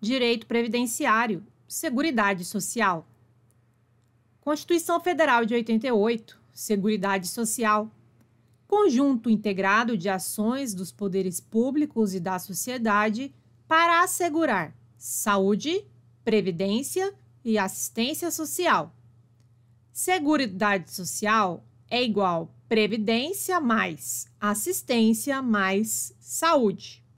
direito previdenciário, seguridade social. Constituição Federal de 88, seguridade social. Conjunto integrado de ações dos poderes públicos e da sociedade para assegurar saúde, previdência e assistência social. Seguridade social é igual previdência mais assistência mais saúde.